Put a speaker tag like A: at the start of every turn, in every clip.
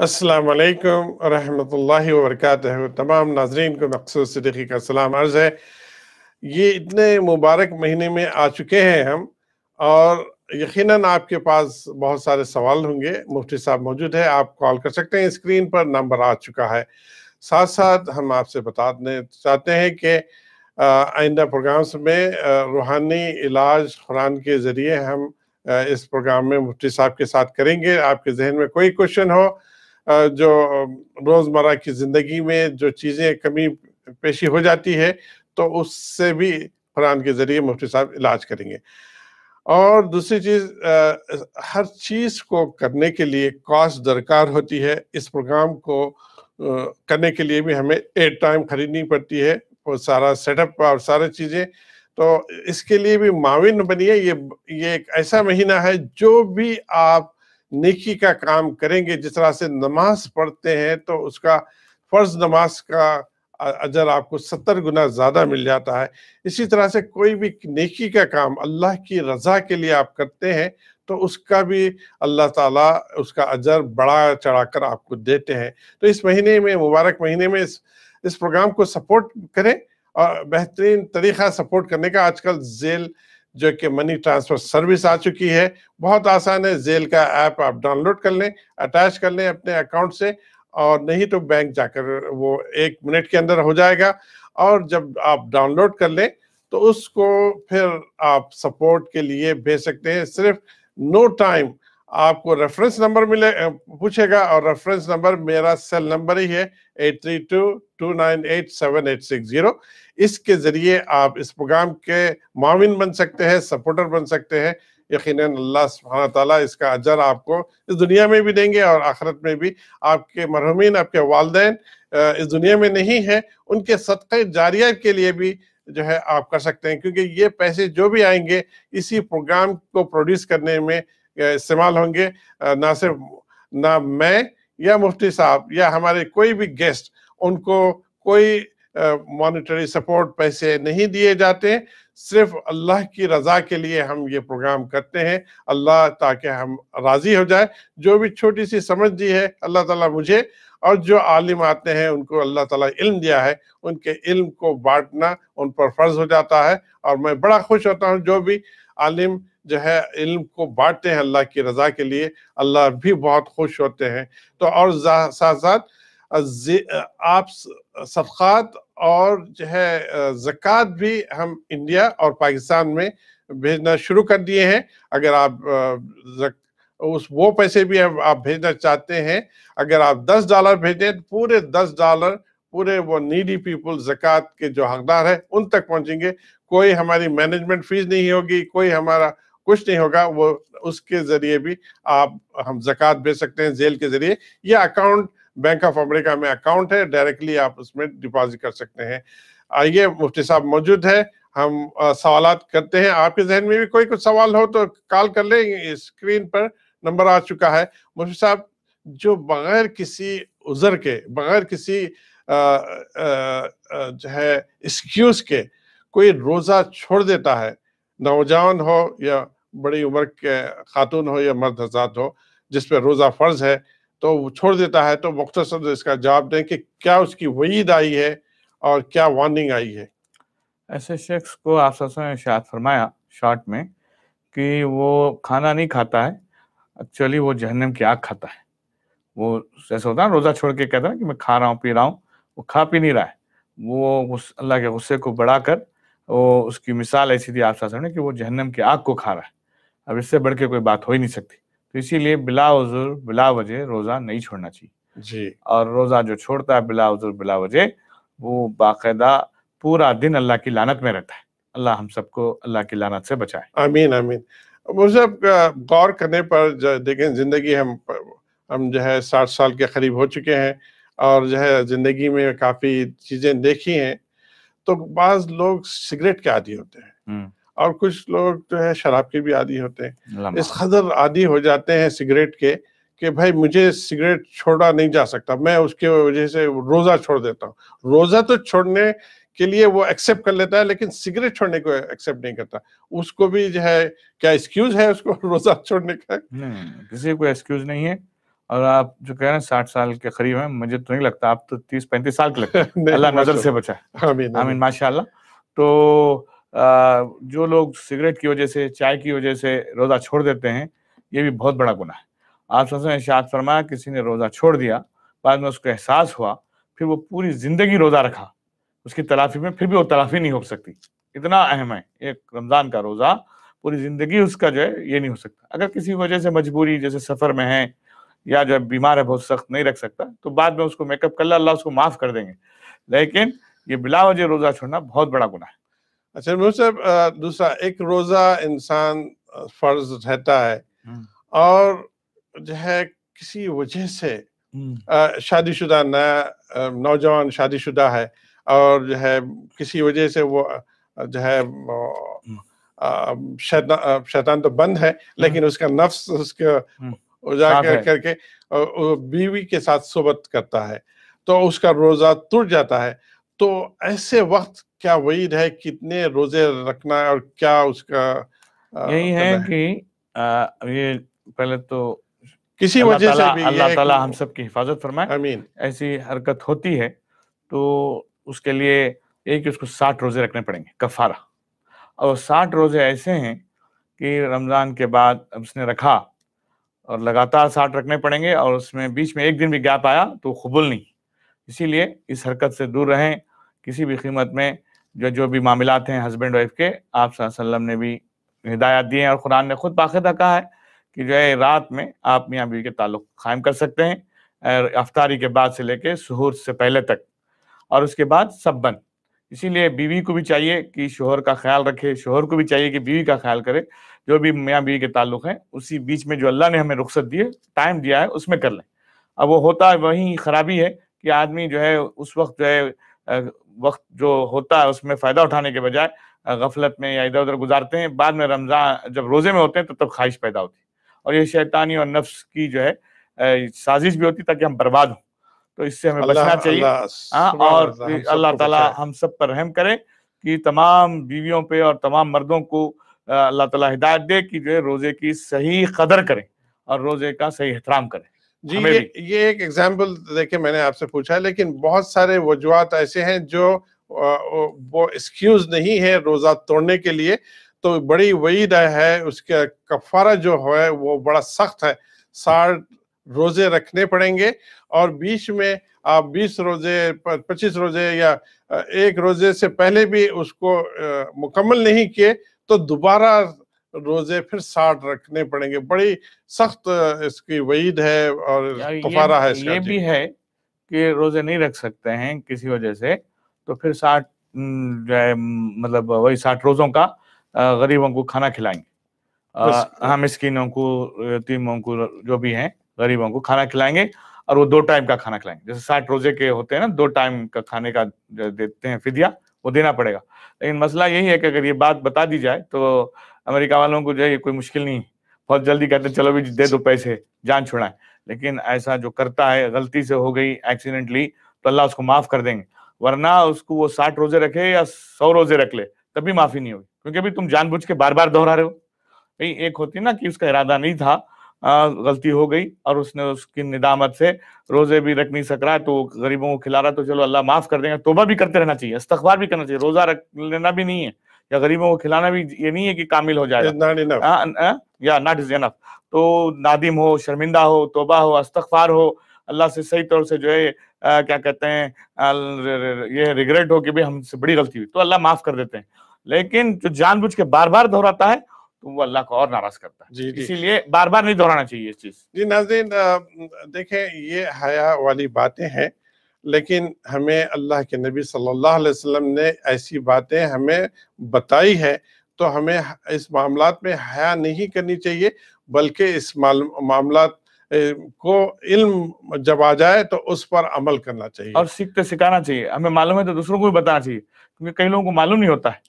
A: अस्सलाम वालेकुम रहमतुल्लाहि तमाम नाजरीन को मखसूस सिद्दीकी का सलाम अर्ज़ है ये इतने मुबारक महीने में आ चुके हैं हम और यकीनन आपके पास बहुत सारे सवाल होंगे मुफ्ती साहब मौजूद है आप कॉल कर सकते हैं स्क्रीन पर नंबर आ चुका है साथ साथ हम आपसे बताने चाहते हैं कि आइंदा प्रोग्राम्स में रूहानी इलाज कुरान के ज़रिए हम इस प्रोग्राम में मुफ्ती साहब के साथ करेंगे आपके जहन में कोई क्वेश्चन हो जो रोज़मर्रा की ज़िंदगी में जो चीज़ें कमी पेशी हो जाती है तो उससे भी कुरान के ज़रिए मुफ्ती साहब इलाज करेंगे और दूसरी चीज़ हर चीज़ को करने के लिए कॉस्ट दरकार होती है इस प्रोग्राम को करने के लिए भी हमें एयर टाइम खरीदनी पड़ती है और सारा सेटअप और सारी चीज़ें तो इसके लिए भी माविन बनिए ये ये एक ऐसा महीना है जो भी आप नेकी का काम करेंगे जिस तरह से नमाज पढ़ते हैं तो उसका फर्ज नमाज का अजर आपको सत्तर गुना ज़्यादा मिल जाता है इसी तरह से कोई भी नेकी का काम अल्लाह की रज़ा के लिए आप करते हैं तो उसका भी अल्लाह ताला उसका अजर बढ़ा चढ़ाकर आपको देते हैं तो इस महीने में मुबारक महीने में इस इस प्रोग्राम को सपोर्ट करें और बेहतरीन तरीक़ा सपोर्ट करने का आजकल जेल जो कि मनी ट्रांसफर सर्विस आ चुकी है बहुत आसान है जेल का ऐप आप डाउनलोड कर लें अटैच कर लें अपने अकाउंट से और नहीं तो बैंक जाकर वो एक मिनट के अंदर हो जाएगा और जब आप डाउनलोड कर लें तो उसको फिर आप सपोर्ट के लिए भेज सकते हैं सिर्फ नो टाइम आपको रेफरेंस नंबर मिले पूछेगा और रेफरेंस नंबर मेरा सेल नंबर ही है eight three two two nine eight seven eight six zero इसके ज़रिए आप इस प्रोग्राम के माविन बन सकते हैं सपोर्टर बन सकते हैं यकीन अल्लाह सुबहाना ताला इसका अजर आपको इस दुनिया में भी देंगे और आखरत में भी आपके मरहमिन आपके वालदे इस दुनिया में नहीं है उनके सदक़े जारिया के लिए भी जो है आप कर सकते हैं क्योंकि ये पैसे जो भी आएंगे इसी प्रोग्राम को प्रोड्यूस करने में इस्तेमाल होंगे ना सिर्फ ना मैं या मुफ्ती साहब या हमारे कोई भी गेस्ट उनको कोई मॉनिटरी सपोर्ट पैसे नहीं दिए जाते सिर्फ अल्लाह की रज़ा के लिए हम ये प्रोग्राम करते हैं अल्लाह ताकि हम राज़ी हो जाए जो भी छोटी सी समझ दी है अल्लाह ताला मुझे और जो आलिम आते हैं उनको अल्लाह ताला इल्म दिया है उनके इल्म को बांटना उन पर फर्ज हो जाता है और मैं बड़ा खुश होता हूँ जो भी आलिम जो है इल्म को बांटते हैं अल्लाह की रजा के लिए अल्लाह भी बहुत खुश होते हैं तो और साथ साथ आप सफ़ात और जो है ज़क़़त भी हम इंडिया और पाकिस्तान में भेजना शुरू कर दिए हैं अगर आप उस वो पैसे भी आप भेजना चाहते हैं अगर आप दस डॉलर भेजें तो पूरे दस डॉलर पूरे वो नीडी पीपल जक़ात के जो हकदार है उन तक पहुंचेंगे कोई हमारी मैनेजमेंट फीस नहीं होगी कोई हमारा कुछ नहीं होगा वो उसके जरिए भी आप हम जक़ात भेज सकते हैं जेल के जरिए यह अकाउंट बैंक ऑफ अमेरिका में अकाउंट है डायरेक्टली आप उसमें डिपॉजिट कर सकते हैं आइए मुफ्ती साहब मौजूद है हम सवाल करते हैं आपके जहन में भी कोई कुछ सवाल हो तो कॉल कर लें स्क्रीन पर नंबर आ चुका है मुफ्ती साहब जो बगैर किसी उजर के बगैर किसी आ, आ, जो है एक्सक्यूज के कोई रोज़ा छोड़ देता है नौजवान हो या बड़ी उम्र के खातून हो या मर्द हजात हो जिस पर रोज़ा फ़र्ज है तो छोड़ देता है तो मुख्तर इसका जवाब दें कि क्या उसकी वईद आई है और क्या वार्निंग आई है
B: ऐसे शख्स को आप शायद फरमाया शॉर्ट में कि वो खाना नहीं खाता है एक्चुअली वो जहन्नम की आग खाता है वो जैसे होता है रोज़ा छोड़ के कहता है कि मैं खा रहा हूँ पी रहा हूँ वो खा पी नहीं रहा है वो उस अल्लाह के गुस्से को बढ़ाकर वो उसकी मिसाल ऐसी थी आप ने कि वो जहन्नम की आग को खा रहा है अब इससे बढ़ के कोई बात हो ही नहीं सकती तो इसीलिए बिला उजुर बिला वजह रोज़ा नहीं छोड़ना चाहिए जी और रोज़ा जो छोड़ता है बिला उजुर बिला वजह वो बाकायदा पूरा
A: दिन अल्लाह की लानत में रहता है अल्लाह हम सबको अल्लाह की लानत से बचाए आमीन आमीन मुझब गौर करने पर देखें ज़िंदगी हम हम जो है साठ साल के करीब हो चुके हैं और जो है ज़िंदगी में काफ़ी चीज़ें देखी हैं तो बाज़ लोग सिगरेट के आदि होते हैं हम्म। और कुछ लोग जो है शराब के भी आदि होते हैं इस कदर आदि हो जाते हैं सिगरेट के कि भाई मुझे सिगरेट छोड़ा नहीं जा सकता मैं उसके वजह से रोज़ा छोड़ देता हूँ रोज़ा तो छोड़ने के लिए वो एक्सेप्ट कर लेता है लेकिन सिगरेट छोड़ने को एक्सेप्ट नहीं करता उसको भी जो है क्या एक्सक्यूज है उसको रोजा छोड़ने का नहीं किसी को एक्सक्यूज नहीं है और आप जो कह रहे हैं
B: साठ साल के करीब हैं मुझे तो नहीं लगता आप तो तीस पैंतीस साल के लगते अल्लाह नजर से बचा आमीन आमीन माशाल्लाह तो आ, जो लोग सिगरेट की वजह से चाय की वजह से रोजा छोड़ देते हैं ये भी बहुत बड़ा गुना है आप सबसे शाद फरमाया किसी ने रोजा छोड़ दिया बाद में उसको एहसास हुआ फिर वो पूरी जिंदगी रोजा रखा उसकी तलाफी में फिर भी वो तलाफी नहीं हो सकती इतना अहम है ये रमज़ान का रोज़ा पूरी ज़िंदगी उसका जो है ये नहीं हो सकता अगर किसी वजह से मजबूरी जैसे सफ़र में है या जो बीमार है बहुत सख्त नहीं रख सकता तो बाद में उसको मेकअप कर ला अल्लाह उसको माफ़ कर देंगे लेकिन ये बिला वजह रोज़ा
A: छोड़ना बहुत बड़ा गुना है अच्छा साहब दूसरा एक रोज़ा इंसान फ़र्ज रहता है और जो है किसी वजह से शादीशुदा नया नौजवान शादीशुदा है और जो है किसी वजह से वो जो है हम्म। शैतान शैतान तो बंद है हम्म। लेकिन उसका नफ्स उसके हम्म।
B: उजागर करके
A: बीवी के साथ सोबत करता है तो उसका रोजा टूट जाता है तो ऐसे वक्त क्या वईद है कितने रोजे रखना है और क्या उसका यही है,
B: कि आ, ये पहले तो
A: किसी वजह से भी अल्लाह ताला हम
B: सब की हिफाजत फरमाए आमीन ऐसी हरकत होती है तो उसके लिए एक उसको साठ रोजे रखने पड़ेंगे कफारा और साठ रोजे ऐसे हैं कि रमज़ान के बाद उसने रखा और लगातार साठ रखने पड़ेंगे और उसमें बीच में एक दिन भी गैप आया तो कबुल नहीं इसीलिए इस हरकत से दूर रहें किसी भी कीमत में जो जो भी मामला हैं हस्बैंड वाइफ के आप ने भी हिदायत दी है और कुरान ने खुद बाखिदा कहा है कि जो है रात में आप मियाँ बीवी के ताल्लुक कायम कर सकते हैं और अफ्तारी के बाद से लेके सहूर से पहले तक और उसके बाद सब बन इसीलिए बीवी को भी चाहिए कि शोहर का ख्याल रखे शोहर को भी चाहिए कि बीवी का ख्याल करे जो भी मियाँ बीवी के ताल्लुक हैं उसी बीच में जो अल्लाह ने हमें रुख्सत दी है टाइम दिया है उसमें कर लें अब वो होता है वही खराबी है कि आदमी जो है उस वक्त जो है वक्त जो होता है उसमें फ़ायदा उठाने के बजाय गफलत में या इधर उधर गुजारते हैं बाद में रमज़ान जब रोज़े में होते हैं तब तो तब ख्वाहिश पैदा होती है और ये शैतानी और नफ्स की जो है साजिश भी होती ताकि हम बर्बाद हों तो इससे हमें बचना चाहिए हाँ और अल्लाह ताला हम सब पर रहम करें कि तमाम बीवियों पे और तमाम मर्दों को अल्लाह ताला हिदायत दे कि जो रोजे की सही कदर करें और रोजे का सही एहतराम करें जी ये,
A: ये एक एग्जाम्पल देखे मैंने आपसे पूछा है लेकिन बहुत सारे वजुहत ऐसे हैं जो वो एक्सक्यूज नहीं है रोजा तोड़ने के लिए तो बड़ी वईद है उसका कफारा जो है वो बड़ा सख्त है साठ रोजे रखने पड़ेंगे और बीच में आप 20 रोजे 25 रोजे या एक रोजे से पहले भी उसको मुकम्मल नहीं किए तो दोबारा रोजे फिर साठ रखने पड़ेंगे बड़ी सख्त इसकी वईद है और कफारा है इसका ये भी है कि रोजे नहीं रख सकते हैं किसी वजह से तो फिर साठ
B: जो है मतलब वही साठ रोजों का गरीबों को खाना खिलाएंगे हम हाँ, इसकी को यतीमों को जो भी हैं गरीबों को खाना खिलाएंगे और वो दो टाइम का खाना खिलाएंगे जैसे साठ रोजे के होते हैं ना दो टाइम का खाने का देते हैं फिदिया वो देना पड़ेगा लेकिन मसला यही है कि अगर ये बात बता दी जाए तो अमेरिका वालों को जो है कोई मुश्किल नहीं बहुत जल्दी कहते हैं चलो भी दे दो पैसे जान छुड़ाएं लेकिन ऐसा जो करता है गलती से हो गई एक्सीडेंटली तो अल्लाह उसको माफ कर देंगे वरना उसको वो साठ रोजे रखे या सौ रोजे रख ले तभी माफी नहीं होगी क्योंकि अभी तुम जानबूझ के बार बार दोहरा रहे हो भाई एक होती ना कि उसका इरादा नहीं था गलती हो गई और उसने उसकी निदामत से रोजे भी रख नहीं सक रहा तो गरीबों को खिला रहा तो चलो अल्लाह माफ कर देगा तोबा भी करते रहना चाहिए इस्तकबार भी करना चाहिए रोजा रख लेना भी नहीं है या गरीबों को खिलाना भी ये नहीं है कि कामिल हो जाए हाँ, हाँ, या नॉट इज एनफ तो नादिम हो शर्मिंदा हो तोबा हो अस्तफार हो अल्लाह से सही तौर से जो है आ, क्या कहते हैं ये रिग्रेट हो कि भाई हमसे बड़ी गलती हुई तो अल्लाह माफ कर देते हैं लेकिन जो जानबूझ के बार बार दोहराता है तो वो अल्लाह को और नाराज करता है इसीलिए बार बार नहीं दोहराना चाहिए इस चीज
A: जी नाजीन देखे ये हया वाली बातें हैं लेकिन हमें अल्लाह के नबी सल्लल्लाहु अलैहि वसल्लम ने ऐसी बातें हमें बताई है तो हमें इस मामला में हया नहीं करनी चाहिए बल्कि इस मामला को इल्म जब आ जाए तो उस पर अमल करना चाहिए और
B: सीखते सिखाना चाहिए हमें मालूम है तो दूसरों को भी बताना चाहिए क्योंकि कई लोगों को मालूम नहीं होता है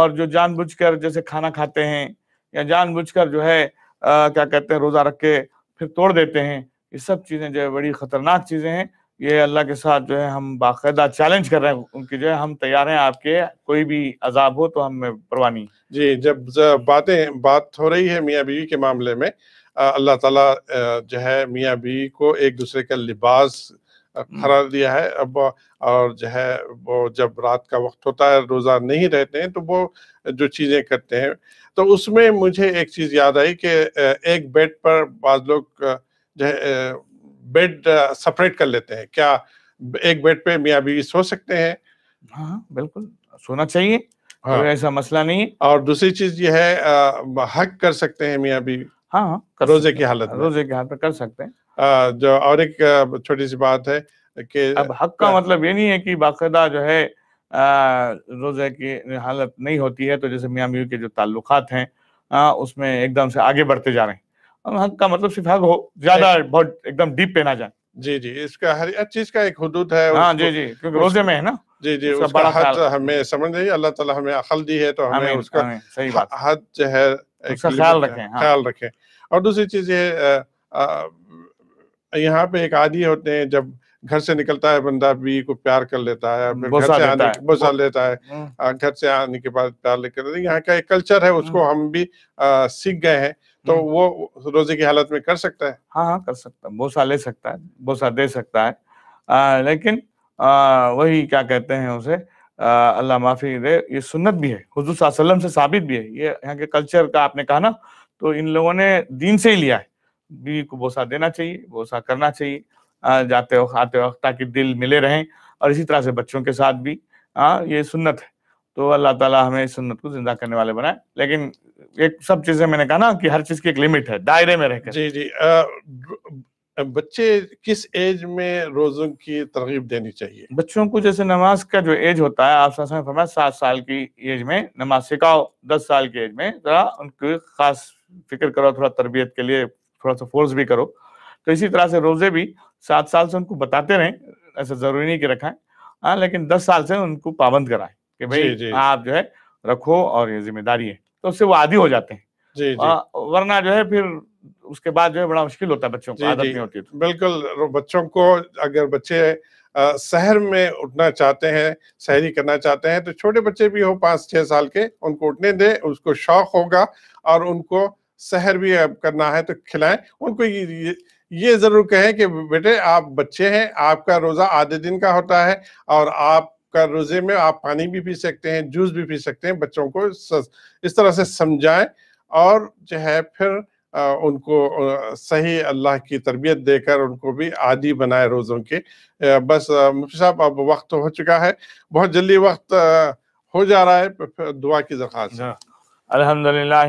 B: और जो जानबूझकर जैसे खाना खाते हैं या जानबूझकर जो है आ, क्या कहते हैं रोजा रख के फिर तोड़ देते हैं ये सब चीजें जो है बड़ी खतरनाक चीजें हैं ये अल्लाह के साथ जो है हम बाकायदा चैलेंज कर रहे हैं उनकी जो है हम तैयार हैं आपके
A: कोई भी अजाब हो तो हमें परवानी जी जब, जब बातें बात हो रही है मियाँ बीवी के मामले में अल्लाह ताला जो है मियाँ बीवी को एक दूसरे का लिबास करार हम्म। दिया है अब और जो है वो जब रात का वक्त होता है रोज़ा नहीं रहते हैं तो वो जो चीज़ें करते हैं तो उसमें मुझे एक चीज़ याद आई कि एक बेड पर बाद लोग जो है बेड सेपरेट कर लेते हैं क्या एक बेड पे मियाँ बीवी सो सकते हैं हाँ बिल्कुल सोना चाहिए हाँ। तो ऐसा मसला नहीं और दूसरी चीज ये है आ, हक कर सकते हैं मियाँ बीवी हाँ, हाँ रोजे की हालत रोजे
B: की हालत कर सकते हैं
A: जो और एक छोटी सी बात है कि अब हक का मतलब
B: ये नहीं है कि बाकायदा जो है रोज़े की हालत नहीं होती है तो जैसे मियाँ मीर के जो ताल्लुक हैं उसमें एकदम से आगे बढ़ते जा रहे हैं हक का मतलब सिर्फ हक हो ज्यादा बहुत एकदम डीप पे ना जाए
A: जी जी इसका हर हर चीज का एक हदूद है हाँ जी जी क्योंकि रोजे में है ना जी जी उसका, बड़ा हद हमें समझ नहीं अल्लाह ताला हमें अखल दी है तो हमें उसका सही बात हद जो है ख्याल रखें हाँ। ख्याल रखें और दूसरी चीज ये यहाँ पे एक आदि होते हैं जब घर से निकलता है बंदा बीवी को प्यार कर लेता है बसा लेता है हाँ। घर से आने के बाद प्यार लेकर यहाँ का एक कल्चर है हाँ। उसको हम भी सीख गए हैं तो हाँ। वो रोजे की हालत में कर सकता है हाँ हाँ कर सकता है बोसा ले सकता है बोसा
B: दे सकता है आ, लेकिन आ, वही क्या कहते हैं उसे अल्लाह माफी दे ये सुन्नत भी है हजूर से साबित भी है ये यहाँ के कल्चर का आपने कहा ना तो इन लोगों ने दीन से ही लिया है बीवी को बोसा देना चाहिए बोसा करना चाहिए जाते वक्त आते वक्त ताकि दिल मिले रहें और इसी तरह से बच्चों के साथ भी हाँ ये सुन्नत है तो अल्लाह ताला हमें इस सुन्नत को जिंदा करने वाले बनाए लेकिन एक सब चीजें मैंने कहा ना कि हर चीज की एक लिमिट है दायरे में
A: रहकर जी जी आ, बच्चे किस एज में रोजों की तरगीब देनी चाहिए बच्चों को जैसे नमाज का जो एज होता है आप फरमाए
B: सात साल की एज में नमाज सिखाओ दस साल की एज में जरा उनकी खास फिक्र करो थोड़ा तरबियत के लिए थोड़ा सा फोर्स भी करो तो इसी तरह से रोजे भी सात साल से उनको बताते रहे ऐसा जरूरी नहीं कि रखाएं हाँ लेकिन दस साल से उनको पाबंद कराए कि भाई आप जो है रखो और ये जिम्मेदारी है तो उससे वो आदि हो जाते हैं जी, जी। आ, हाँ, वरना जो है फिर उसके बाद जो है बड़ा मुश्किल होता है बच्चों को आदत नहीं होती तो।
A: बिल्कुल बच्चों को अगर बच्चे शहर में उठना चाहते हैं शहरी करना चाहते हैं तो छोटे बच्चे भी हो पाँच छह साल के उनको उठने दे उसको शौक होगा और उनको शहर भी करना है तो खिलाएं उनको ये ये जरूर कहें कि बेटे आप बच्चे हैं आपका रोज़ा आधे दिन का होता है और आपका रोज़े में आप पानी भी पी सकते हैं जूस भी पी सकते हैं बच्चों को इस तरह से समझाएं और जो है फिर उनको सही अल्लाह की तरबियत देकर उनको भी आदि बनाए रोज़ों के बस मुफ्ती साहब अब वक्त हो चुका है बहुत जल्दी वक्त हो जा रहा है दुआ की दरख्वास्त हाँ।
B: अलहमदिल्ला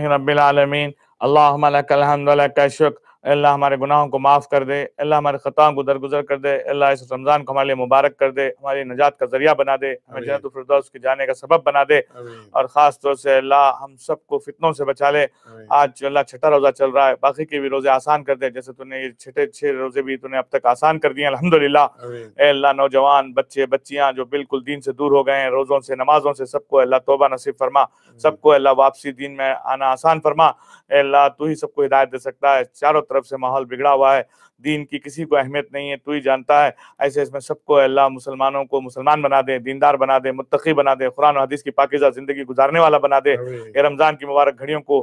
B: اللهم لك الحمد لك الشكر अल्लाह हमारे गुनाहों को माफ़ कर दे अल्लाह हमारे ख़ताओं को दरगुजर कर दे अल्लाह इस रमज़ान को हमारे लिए मुबारक कर दे हमारी नजात का ज़रिया बना दे हमें जन्नत फिरदौस के जाने का सबब बना दे और ख़ास तौर से अल्लाह हम सबको फितनों से बचा ले आज अल्लाह छठा रोज़ा चल रहा है बाकी के भी रोज़े आसान कर दे जैसे तूने ये छठे छः रोज़े भी तूने अब तक आसान कर दिए अलहमदिल्ला अल्लाह नौजवान बच्चे बच्चियाँ जो बिल्कुल दीन से दूर हो गए हैं रोज़ों से नमाजों से सबको अल्लाह तोबा नसीब फरमा सबको अल्लाह वापसी दीन में आना आसान फरमा अल्लाह तू ही सबको हिदायत दे सकता है चारों तरफ से माहौल बिगड़ा हुआ है दीन की किसी को अहमियत नहीं है तू ही जानता है ऐसे इसमें सबको अल्लाह मुसलमानों को मुसलमान बना दे दीनदार बना दे मुतकी बना दे कुरान हदीस की पाकिजा जिंदगी गुजारने वाला बना दे ये रमज़ान की मुबारक घड़ियों को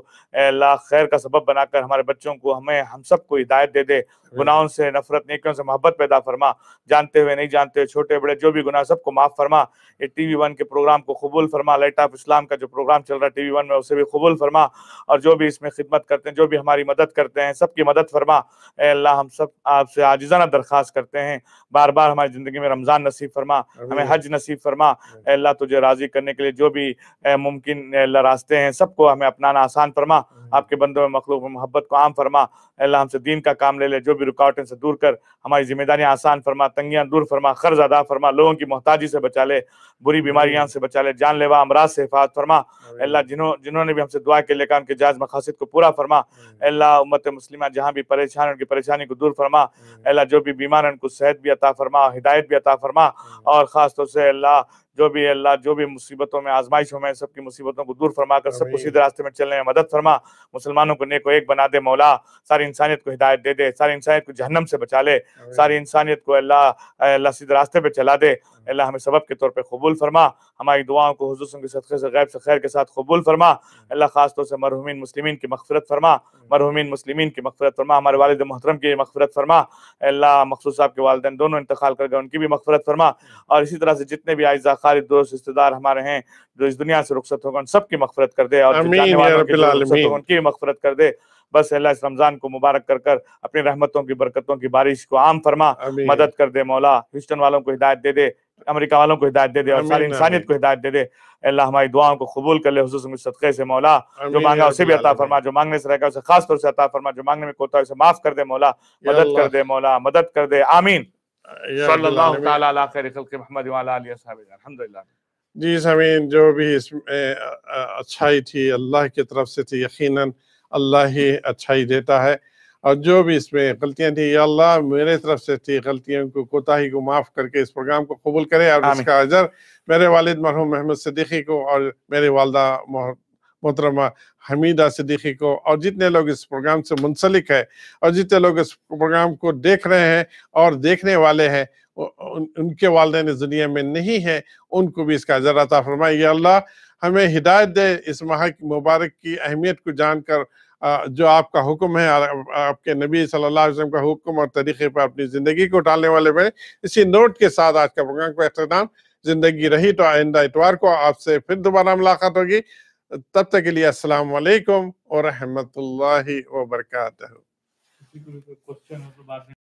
B: अल्लाह खैर का सबब बनाकर हमारे बच्चों को हमें हम सबको हिदायत दे दे गुनाहों से नफरत नेकियों से मोहब्बत पैदा फरमा जानते हुए नहीं जानते हुए छोटे बड़े जो भी गुनाह सबको माफ़ फरमा ये टी वी वन के प्रोग्राम को कबूल फरमा लाइट ऑफ इस्लाम का जो प्रोग्राम चल रहा है टी वी वन में उसे भी कबूल फरमा और जो भी इसमें खिदमत करते हैं जो भी हमारी मदद करते हैं सबकी मदद फरमा अल्लाह हम सब आपसे आजिजाना दरखास्त करते हैं बार बार हमारी जिंदगी में रमजान नसीब फरमा हमें हज नसीब फरमा अल्लाह तुझे राजी करने के लिए जो भी मुमकिन अल्लाह रास्ते हैं सबको हमें अपनाना आसान फरमा आपके बंदों में मखलूक मोहब्बत को आम फरमा अल्लाह हमसे दीन का काम ले ले जो भी रुकावटें से दूर कर हमारी जिम्मेदारियां आसान फरमा तंगियां दूर फरमा कर्ज अदा फरमा लोगों की मोहताजी से बचा ले बुरी बीमारियां से बचा ले जानलेवा अमराज से हिफात फरमा अल्लाह जिन्हों जिन्होंने भी हमसे दुआ के लेकर उनके जायज मकासद को पूरा फरमा अल्लाह उम्मत मुस्लिम जहाँ भी परेशान उनकी परेशानी को दूर मंजूर फरमा हम्म। अल्लाह जो भी बीमार है उनको सेहत भी अता फरमा हिदायत भी अता फरमा हम्म। और ख़ास तौर से अल्लाह जो भी अल्लाह जो भी मुसीबतों में आजमाइशों में सबकी मुसीबतों को दूर फरमा कर सबको सीधे रास्ते में चलने में मदद फरमा मुसलमानों को नेको एक बना दे मौला सारी इंसानियत को हिदायत दे दे सारी इंसानियत को जहन्नम से बचा ले सारी इंसानियत को अल्लाह अल्लाह सीधे रास्ते पे चला दे अल्लाह हमें सबक के तौर पर कबूल फरमा हमारी दुआओं को हजूसों के सदक़े से गैब से खैर के साथ कबूल फरमा अल्लाह खास तौर से मरहूमिन मुस्लिमीन की मगफरत फरमा मरहूमिन मुस्लिमीन की मफफ़रत फरमा हमारे वालद मोहतरम की मफफ़रत फरमा अल्लाह मखसूस साहब के वालदेन दोनों इंतकाल कर गए उनकी भी मगफरत फरमा और इसी तरह से जितने भी आयजा खालिद दोस्त रिश्तेदार हमारे हैं जो इस दुनिया से रुख्सत होगा उन सबकी मफफ़रत कर दे और उनकी भी मफफ़रत कर दे बस अल्लाह इस रमजान को मुबारक कर कर अपनी रहमतों की बरकतों की बारिश को आम फरमा मदद कर दे मौला ह्यूस्टन वालों को हिदायत दे दे अमेरिका वालों को हिदायत दे दे और सारी इंसानियत को हिदायत दे दे अल्लाह हमारी दुआओं को कबूल कर ले सदक़े से मौला जो मांगा उसे भी अता फरमा जो मांगने से रहेगा उसे खास तौर से अता फरमा जो मांगने में कोता उसे माफ कर दे मौला मदद कर दे मौला मदद कर दे आमीन
A: जी समीन जो भी इसमें अच्छाई थी अल्लाह की तरफ से थी यकीनन अल्लाह ही अच्छाई देता है और जो भी इसमें गलतियां थी अल्लाह मेरे तरफ से थी गलतियों को कोताही को माफ़ करके इस प्रोग्राम को कबूल करे और इसका अजर मेरे वालिद मरहूम मोहम्मद सिद्दीकी को और मेरे वालदा मोहतरमा हमीदा सिद्दीकी को और जितने लोग इस प्रोग्राम से मुंसलिक है और जितने लोग इस प्रोग्राम को देख रहे हैं और देखने वाले हैं उनके वालदे इस दुनिया में नहीं है उनको भी इसका अजर अता फरमाइए अल्लाह हमें हिदायत दे इस माह की मुबारक की अहमियत को जानकर जो आपका हुक्म है आपके नबी सल्लल्लाहु अलैहि वसल्लम का हुक्म और तरीके पर अपनी ज़िंदगी को टालने वाले बने इसी नोट के साथ आज का प्रोग्राम का अख्ताम ज़िंदगी रही तो आइंदा इतवार को आपसे फिर दोबारा मुलाकात होगी तब तक के लिए अस्सलाम वालेकुम और रहमतुल्लाहि व बरकातहू